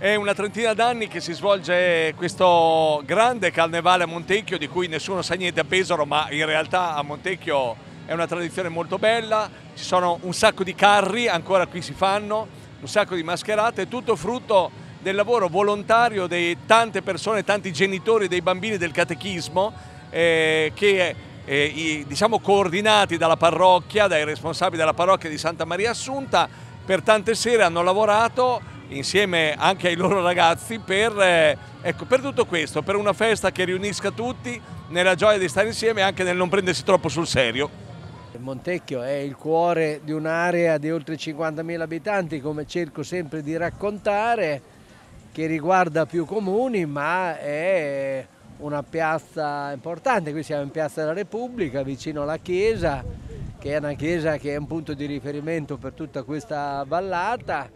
È una trentina d'anni che si svolge questo grande carnevale a Montecchio di cui nessuno sa niente a Pesaro ma in realtà a Montecchio è una tradizione molto bella, ci sono un sacco di carri, ancora qui si fanno, un sacco di mascherate, tutto frutto del lavoro volontario di tante persone, tanti genitori dei bambini del catechismo eh, che eh, i, diciamo coordinati dalla parrocchia, dai responsabili della parrocchia di Santa Maria Assunta, per tante sere hanno lavorato insieme anche ai loro ragazzi per, eh, ecco, per, tutto questo, per una festa che riunisca tutti nella gioia di stare insieme e anche nel non prendersi troppo sul serio. Montecchio è il cuore di un'area di oltre 50.000 abitanti, come cerco sempre di raccontare, che riguarda più comuni, ma è una piazza importante. Qui siamo in Piazza della Repubblica, vicino alla chiesa, che è una chiesa che è un punto di riferimento per tutta questa vallata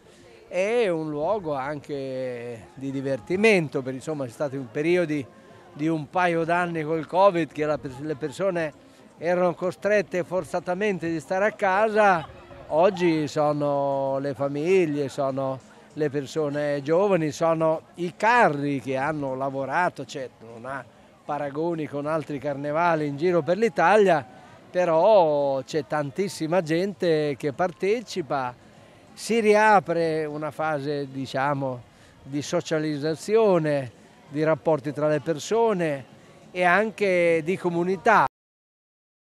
è un luogo anche di divertimento, perché insomma è stato un periodo di un paio d'anni col Covid che la, le persone erano costrette forzatamente di stare a casa, oggi sono le famiglie, sono le persone giovani, sono i carri che hanno lavorato, cioè non ha paragoni con altri carnevali in giro per l'Italia, però c'è tantissima gente che partecipa si riapre una fase diciamo, di socializzazione, di rapporti tra le persone e anche di comunità.